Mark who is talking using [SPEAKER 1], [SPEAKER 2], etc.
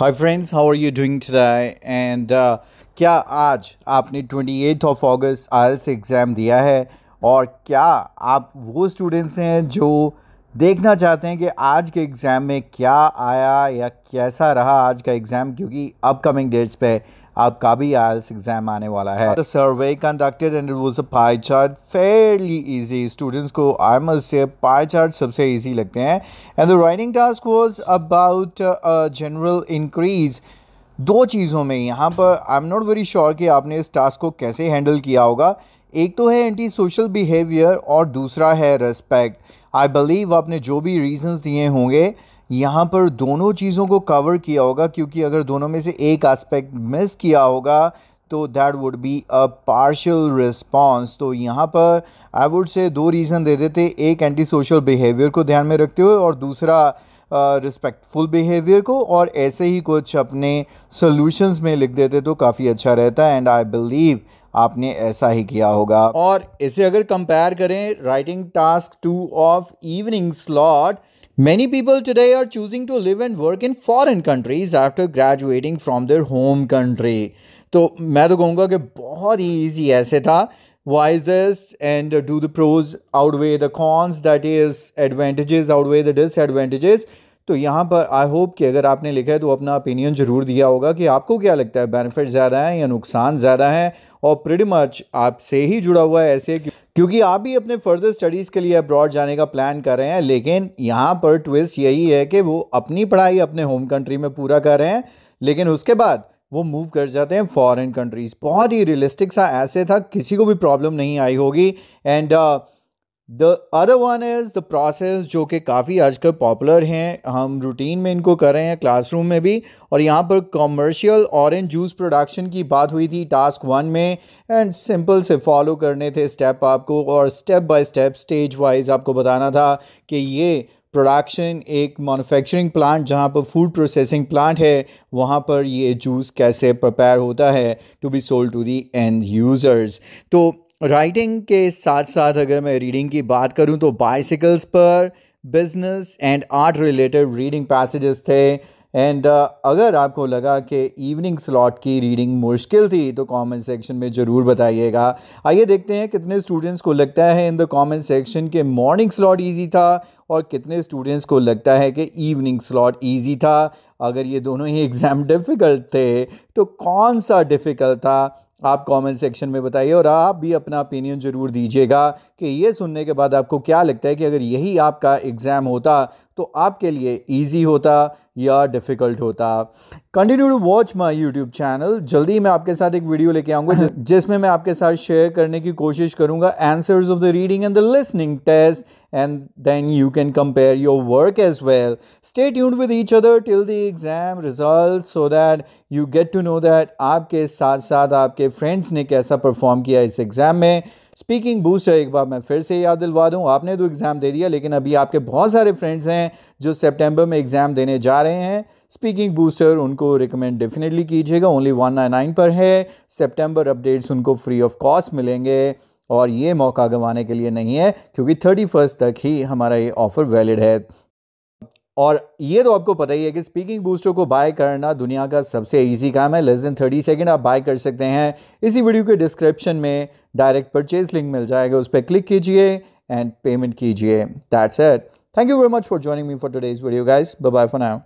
[SPEAKER 1] Hi friends how are you doing today and क्या आज आपने twenty eight of August IELTS exam दिया है और क्या आप वो स्टूडेंट्स हैं जो देखना चाहते हैं कि आज के एग्ज़ाम में क्या आया या कैसा रहा आज का एग्ज़ाम क्योंकि अपकमिंग डेट्स पे आपका भी आयल्स एग्जाम आने वाला है the survey conducted and it was a pie chart fairly easy students को I must say pie chart सबसे इजी लगते हैं and the writing task was about general increase दो चीज़ों में यहाँ पर I am not very sure कि आपने इस टास्क को कैसे हैंडल किया होगा एक तो है एंटी सोशल बिहेवियर और दूसरा है रेस्पेक्ट आई बिलीव आपने जो भी रीजंस दिए होंगे यहाँ पर दोनों चीज़ों को कवर किया होगा क्योंकि अगर दोनों में से एक एस्पेक्ट मिस किया होगा तो that would be a partial response तो यहाँ पर आई वुड से दो रीज़न दे देते एक एंटी सोशल बिहेवियर को ध्यान में रखते हुए और दूसरा रिस्पेक्टफुल uh, बिहेवियर को और ऐसे ही कुछ अपने सोल्यूशंस में लिख देते तो काफ़ी अच्छा रहता है एंड आई बिलीव आपने ऐसा ही किया होगा और इसे अगर कंपेयर करें writing task two of evening slot Many people today are choosing to live and work in foreign countries after graduating from their home country. So, मैं तो कहूँगा कि बहुत ही ईजी ऐसे था and do the pros outweigh the cons that is advantages outweigh the disadvantages तो यहाँ पर आई होप कि अगर आपने लिखा है तो अपना ओपिनियन ज़रूर दिया होगा कि आपको क्या लगता है बेनिफिट ज़्यादा है या नुकसान ज़्यादा है और प्रिडी मच आपसे ही जुड़ा हुआ है ऐसे क्योंकि आप भी अपने फर्दर स्टडीज़ के लिए अब्रॉड जाने का प्लान कर रहे हैं लेकिन यहाँ पर ट्विस्ट यही है कि वो अपनी पढ़ाई अपने होम कंट्री में पूरा कर रहे हैं लेकिन उसके बाद वो मूव कर जाते हैं फॉरेन कंट्रीज़ बहुत ही रियलिस्टिक सा ऐसे था किसी को भी प्रॉब्लम नहीं आई होगी and uh, the other one is the process जो कि काफ़ी आजकल पॉपुलर हैं हम रूटीन में इनको कर रहे हैं क्लासरूम में भी और यहाँ पर कॉमर्शियल ऑरेंज जूस प्रोडक्शन की बात हुई थी टास्क वन में एंड सिंपल से फॉलो करने थे स्टेप आपको और step by step stage wise आपको बताना था कि ये प्रोडक्शन एक मैन्युफैक्चरिंग प्लांट जहाँ पर फूड प्रोसेसिंग प्लांट है वहाँ पर ये जूस कैसे प्रपेयर होता है to be sold to the end users तो राइटिंग के साथ साथ अगर मैं रीडिंग की बात करूं तो बाइसिकल्स पर business and art related reading passages थे एंड uh, अगर आपको लगा कि इवनिंग स्लॉट की रीडिंग मुश्किल थी तो कमेंट सेक्शन में ज़रूर बताइएगा आइए देखते हैं कितने स्टूडेंट्स को लगता है इन द कमेंट सेक्शन के मॉर्निंग स्लॉट इजी था और कितने स्टूडेंट्स को लगता है कि इवनिंग स्लॉट इजी था अगर ये दोनों ही एग्ज़ाम डिफ़िकल्ट थे तो कौन सा डिफ़िकल्ट था आप कमेंट सेक्शन में बताइए और आप भी अपना ओपिनियन ज़रूर दीजिएगा कि ये सुनने के बाद आपको क्या लगता है कि अगर यही आपका एग्ज़ाम होता तो आपके लिए ईजी होता या डिफ़िकल्ट होता continue to watch my YouTube channel जल्दी मैं आपके साथ एक वीडियो लेके आऊँगा जिसमें मैं आपके साथ शेयर करने की कोशिश करूँगा answers of the reading and the listening test and then you can compare your work as well stay tuned with each other till the exam result so that you get to know that आपके साथ साथ आपके friends ने कैसा perform किया इस exam में speaking booster एक बार मैं फिर से याद दिलवा दूँ आपने तो एग्ज़ाम दे दिया लेकिन अभी आपके बहुत सारे फ्रेंड्स हैं जो सेप्टेम्बर में एग्ज़ाम देने जा रहे हैं स्पीकिंग बूस्टर उनको रिकमेंड डेफिनेटली कीजिएगा ओनली वन नाइन नाइन पर है सेप्टेम्बर अपडेट्स उनको फ्री ऑफ कॉस्ट मिलेंगे और ये मौका गंवाने के लिए नहीं है क्योंकि थर्टी फर्स्ट तक ही हमारा ये ऑफ़र वैलिड है और ये तो आपको पता ही है कि स्पीकिंग बूस्टर को बाय करना दुनिया का सबसे इजी काम है लेस देन थर्टी सेकेंड आप बाय कर सकते हैं इसी वीडियो के डिस्क्रिप्शन में डायरेक्ट परचेज लिंक मिल जाएगा उस पर क्लिक कीजिए एंड पेमेंट कीजिए that's it thank you very much for joining me for today's video guys bye bye for now